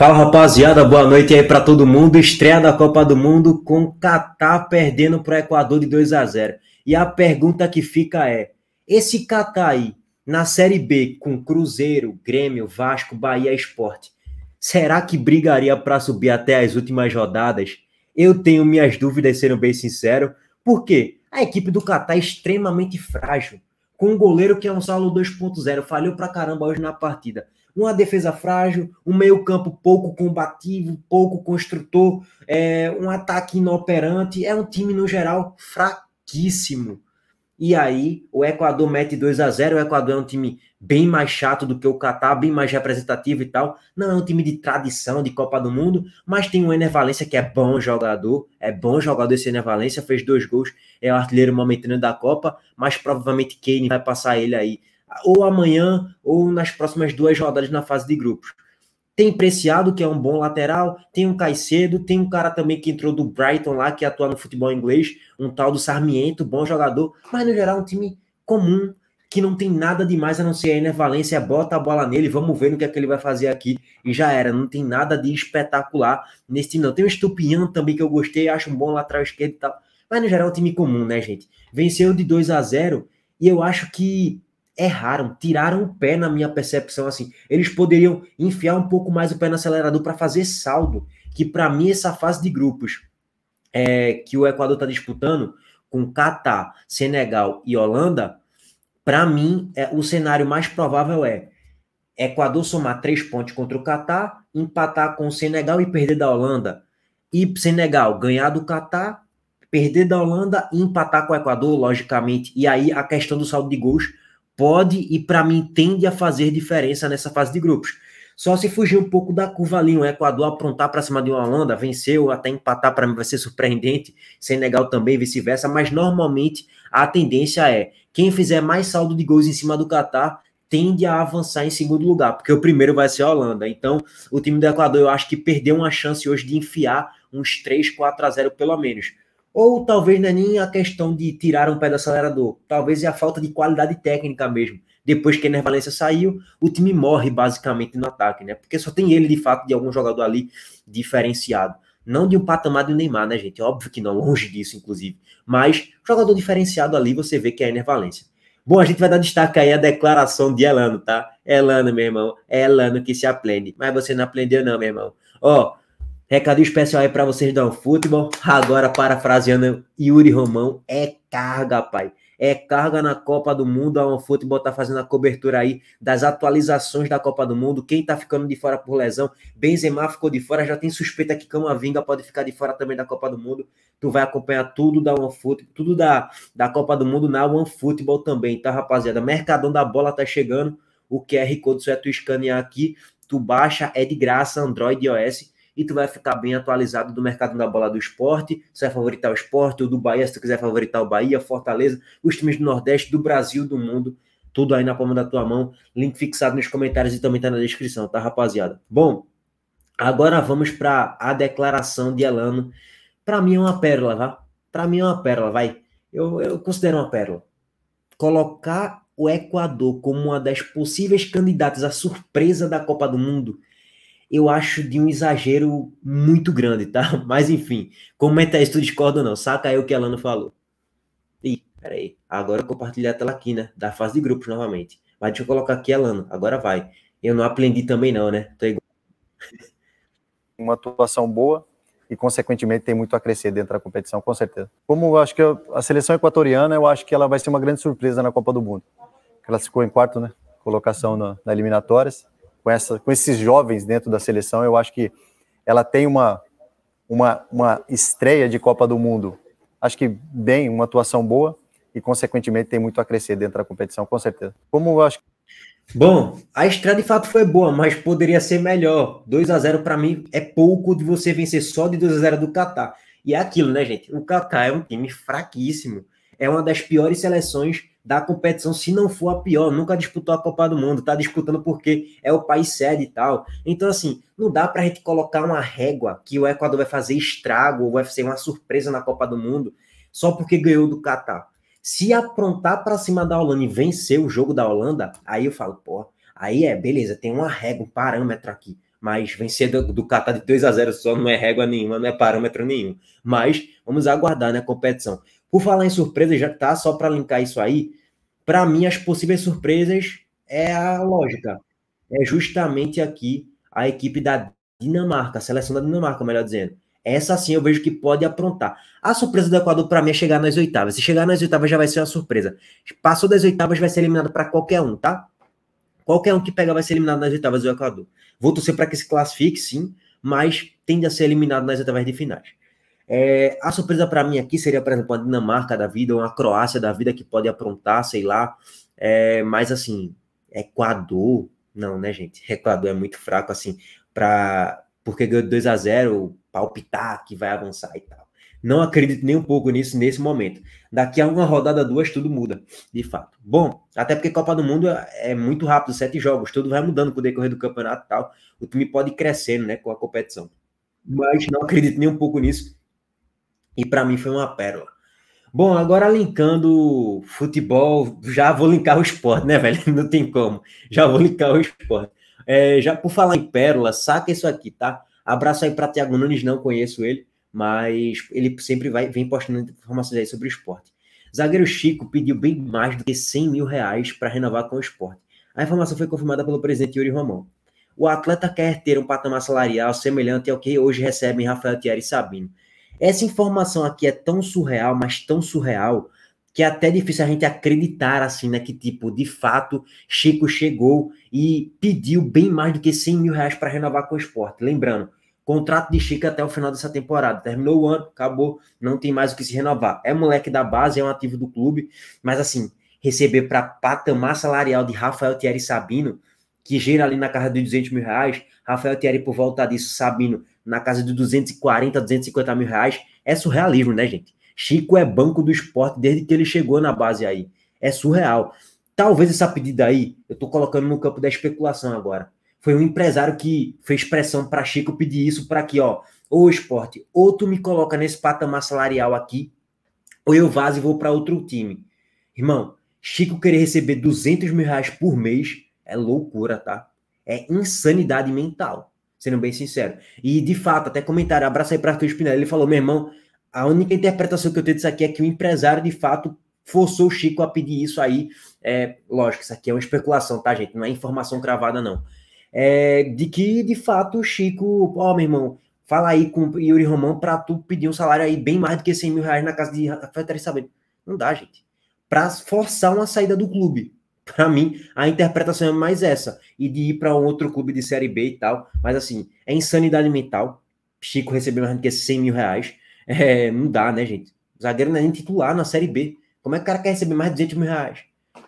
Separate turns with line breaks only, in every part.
Fala rapaziada, boa noite aí para todo mundo. Estreia da Copa do Mundo com o Catar perdendo para o Equador de 2 a 0. E a pergunta que fica é: esse Catar aí na Série B com Cruzeiro, Grêmio, Vasco, Bahia Esporte, será que brigaria para subir até as últimas rodadas? Eu tenho minhas dúvidas, sendo bem sincero, porque a equipe do Catar é extremamente frágil, com um goleiro que é um Saulo 2.0, falhou para caramba hoje na partida uma defesa frágil, um meio-campo pouco combativo, pouco construtor, é, um ataque inoperante. É um time, no geral, fraquíssimo. E aí, o Equador mete 2 a 0 O Equador é um time bem mais chato do que o Catar, bem mais representativo e tal. Não é um time de tradição de Copa do Mundo, mas tem o Ener Valência que é bom jogador. É bom jogador esse Ener Valência, fez dois gols, é o artilheiro momentâneo da Copa, mas provavelmente Kane vai passar ele aí ou amanhã, ou nas próximas duas rodadas na fase de grupos. Tem Preciado, que é um bom lateral, tem um Caicedo, tem um cara também que entrou do Brighton lá, que atua no futebol inglês, um tal do Sarmiento, bom jogador, mas no geral um time comum, que não tem nada demais a não ser a Valência, bota a bola nele, vamos ver no que é que ele vai fazer aqui, e já era, não tem nada de espetacular nesse time não. Tem o Estupinhão também que eu gostei, acho um bom lateral esquerdo e tal, mas no geral é um time comum, né gente? Venceu de 2 a 0 e eu acho que erraram, tiraram o pé na minha percepção assim. Eles poderiam enfiar um pouco mais o pé no acelerador para fazer saldo, que para mim essa fase de grupos é, que o Equador está disputando com Catar, Senegal e Holanda, para mim é, o cenário mais provável é Equador somar três pontos contra o Catar, empatar com o Senegal e perder da Holanda, e Senegal ganhar do Catar, perder da Holanda e empatar com o Equador, logicamente. E aí a questão do saldo de gols pode e para mim tende a fazer diferença nessa fase de grupos. Só se fugir um pouco da curva ali, o Equador aprontar para cima de uma Holanda, venceu, até empatar para mim vai ser surpreendente, Senegal também, vice-versa, mas normalmente a tendência é quem fizer mais saldo de gols em cima do Catar tende a avançar em segundo lugar, porque o primeiro vai ser a Holanda. Então, o time do Equador eu acho que perdeu uma chance hoje de enfiar uns 3, 4 a 0 pelo menos. Ou talvez não é nem a questão de tirar um pé do acelerador, talvez é a falta de qualidade técnica mesmo. Depois que a Valência saiu, o time morre basicamente no ataque, né? Porque só tem ele de fato de algum jogador ali diferenciado. Não de um patamar do Neymar, né, gente? Óbvio que não, longe disso, inclusive. Mas jogador diferenciado ali, você vê que é a Ener Valência. Bom, a gente vai dar destaque aí à declaração de Elano, tá? Elano, meu irmão. É Elano que se aplende. Mas você não aprendeu, não, meu irmão. Ó, Recadinho especial aí para vocês do futebol. Agora, parafraseando Yuri Romão, é carga, pai. É carga na Copa do Mundo. A OneFootball tá fazendo a cobertura aí das atualizações da Copa do Mundo. Quem tá ficando de fora por lesão, Benzema ficou de fora. Já tem suspeita que Camavinga pode ficar de fora também da Copa do Mundo. Tu vai acompanhar tudo da OneFootball, tudo da, da Copa do Mundo na OneFootball também, tá, rapaziada? Mercadão da bola tá chegando. O QR Code só é tu escanear aqui. Tu baixa, é de graça, Android e iOS e tu vai ficar bem atualizado do mercado da bola do esporte, se vai favoritar o esporte, ou do Bahia, se tu quiser favoritar o Bahia, Fortaleza, os times do Nordeste, do Brasil, do mundo, tudo aí na palma da tua mão, link fixado nos comentários e também tá na descrição, tá rapaziada? Bom, agora vamos para a declaração de Elano, para mim é uma pérola, tá? Para mim é uma pérola, vai. Eu, eu considero uma pérola. Colocar o Equador como uma das possíveis candidatas à surpresa da Copa do Mundo eu acho de um exagero muito grande, tá? Mas enfim, comenta aí se tu discorda ou não. Saca aí o que a Lana falou. Ih, peraí. Agora eu compartilhei a tela aqui, né? Da fase de grupos novamente. Mas deixa eu colocar aqui a Lana. Agora vai. Eu não aprendi também não, né? Tô igual. Uma atuação boa e, consequentemente, tem muito a crescer dentro da competição, com certeza. Como eu acho que a seleção equatoriana, eu acho que ela vai ser uma grande surpresa na Copa do Mundo. Ela ficou em quarto, né? Colocação na, na eliminatórias com, essa, com esses jovens dentro da seleção. Eu acho que ela tem uma, uma, uma estreia de Copa do Mundo, acho que bem, uma atuação boa e, consequentemente, tem muito a crescer dentro da competição, com certeza. Como eu acho Bom, a estreia de fato foi boa, mas poderia ser melhor. 2 a 0 para mim é pouco de você vencer só de 2 a 0 do Catar. E é aquilo, né, gente? O Catar é um time fraquíssimo. É uma das piores seleções da competição, se não for a pior, nunca disputou a Copa do Mundo, tá disputando porque é o país sede e tal. Então, assim, não dá pra gente colocar uma régua que o Equador vai fazer estrago ou vai ser uma surpresa na Copa do Mundo só porque ganhou do Catar. Se aprontar para cima da Holanda e vencer o jogo da Holanda, aí eu falo, pô, aí é, beleza, tem uma régua, um parâmetro aqui. Mas vencer do, do Qatar de 2 a 0 só não é régua nenhuma, não é parâmetro nenhum. Mas vamos aguardar, né, competição. Por falar em surpresa, já tá só para linkar isso aí. Para mim, as possíveis surpresas é a lógica. É justamente aqui a equipe da Dinamarca, a seleção da Dinamarca, melhor dizendo. Essa sim eu vejo que pode aprontar. A surpresa do Equador para mim é chegar nas oitavas. Se chegar nas oitavas já vai ser uma surpresa. Passou das oitavas vai ser eliminado para qualquer um, tá? Qualquer um que pegar vai ser eliminado nas oitavas do Equador. Vou torcer para que se classifique, sim, mas tende a ser eliminado nas oitavas de finais. É, a surpresa para mim aqui seria, por exemplo, a Dinamarca da vida, ou a Croácia da vida que pode aprontar, sei lá. É, mas assim, Equador, não, né, gente? Equador é muito fraco assim para porque ganhou 2 a 0, palpitar que vai avançar e tal. Não acredito nem um pouco nisso nesse momento. Daqui a uma rodada, duas, tudo muda, de fato. Bom, até porque Copa do Mundo é, é muito rápido, sete jogos, tudo vai mudando com o decorrer do campeonato e tal. O time pode ir crescendo, né, com a competição. Mas não acredito nem um pouco nisso. E para mim foi uma pérola. Bom, agora linkando futebol, já vou linkar o esporte, né, velho? Não tem como. Já vou linkar o esporte. É, já por falar em pérola, saca isso aqui, tá? Abraço aí para Tiago Nunes, não conheço ele, mas ele sempre vai, vem postando informações aí sobre o esporte. Zagueiro Chico pediu bem mais do que 100 mil reais para renovar com o esporte. A informação foi confirmada pelo presidente Yuri Romão. O atleta quer ter um patamar salarial semelhante ao que hoje recebem Rafael Thierry e Sabino. Essa informação aqui é tão surreal, mas tão surreal, que é até difícil a gente acreditar, assim, né? Que, tipo, de fato, Chico chegou e pediu bem mais do que 100 mil reais para renovar com o esporte. Lembrando, contrato de Chico até o final dessa temporada. Terminou o ano, acabou, não tem mais o que se renovar. É moleque da base, é um ativo do clube, mas, assim, receber para patamar salarial de Rafael Thierry Sabino que gira ali na casa de 200 mil reais, Rafael Thierry por volta disso, Sabino na casa de 240, 250 mil reais, é surrealismo, né, gente? Chico é banco do esporte desde que ele chegou na base aí. É surreal. Talvez essa pedida aí, eu tô colocando no campo da especulação agora. Foi um empresário que fez pressão para Chico pedir isso para aqui, ó. Ou esporte, ou tu me coloca nesse patamar salarial aqui, ou eu vazo e vou para outro time. Irmão, Chico querer receber 200 mil reais por mês é loucura, tá? É insanidade mental, sendo bem sincero. E, de fato, até comentário, abraço aí para Arthur Spinelli, ele falou, meu irmão, a única interpretação que eu tenho disso aqui é que o empresário, de fato, forçou o Chico a pedir isso aí. É, lógico, isso aqui é uma especulação, tá, gente? Não é informação cravada, não. É, de que, de fato, o Chico, ó, oh, meu irmão, fala aí com o Yuri Romão para tu pedir um salário aí bem mais do que 100 mil reais na casa de Rafael Terry Sabino. Não dá, gente. Para forçar uma saída do clube. Para mim, a interpretação é mais essa. E de ir para outro clube de Série B e tal. Mas assim, é insanidade mental. Chico receber mais do que 100 mil reais. É, não dá, né, gente? O zagueiro não é nem titular na Série B. Como é que o cara quer receber mais de 200 mil reais? Não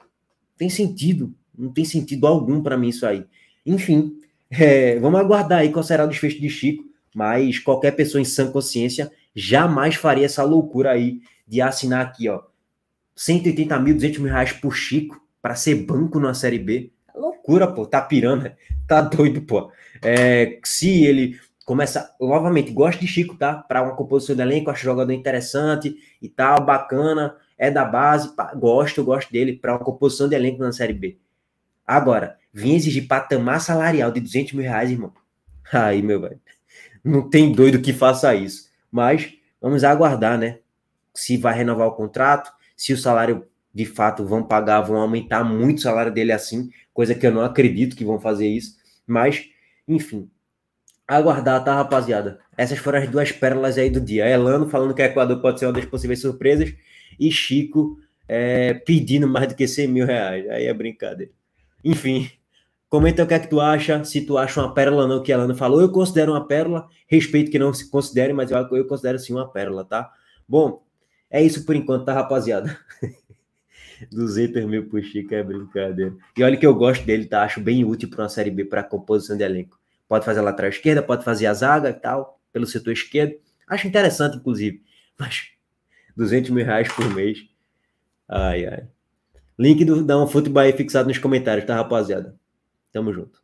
tem sentido. Não tem sentido algum para mim isso aí. Enfim, é, vamos aguardar aí qual será o desfecho de Chico. Mas qualquer pessoa em sã consciência jamais faria essa loucura aí de assinar aqui, ó. 180 mil, 200 mil reais por Chico para ser banco na Série B. É loucura, pô. Tá pirando, tá doido, pô. É, se ele começa, novamente, gosto de Chico, tá? Para uma composição de elenco, acho jogador interessante e tal, bacana, é da base, pá, gosto, gosto dele para uma composição de elenco na Série B. Agora, vim exigir patamar salarial de 200 mil reais, irmão. Aí, meu velho, não tem doido que faça isso. Mas vamos aguardar, né? Se vai renovar o contrato, se o salário de fato vão pagar, vão aumentar muito o salário dele assim, coisa que eu não acredito que vão fazer isso, mas enfim. Aguardar, tá, rapaziada? Essas foram as duas pérolas aí do dia. Elano falando que o Equador pode ser uma das possíveis surpresas e Chico é, pedindo mais do que 100 mil reais. Aí é brincadeira. Enfim, comenta o que é que tu acha, se tu acha uma pérola ou não que Elano falou. Eu considero uma pérola, respeito que não se considere, mas eu, eu considero sim uma pérola, tá? Bom, é isso por enquanto, tá, rapaziada? 200 mil meu Puxica, é brincadeira. E olha que eu gosto dele, tá? Acho bem útil para uma Série B, para composição de elenco. Pode fazer a lateral esquerda, pode fazer a zaga e tal, pelo setor esquerdo. Acho interessante, inclusive. Mas 200 mil reais por mês. Ai, ai. Link do, da um futebol aí fixado nos comentários, tá, rapaziada? Tamo junto.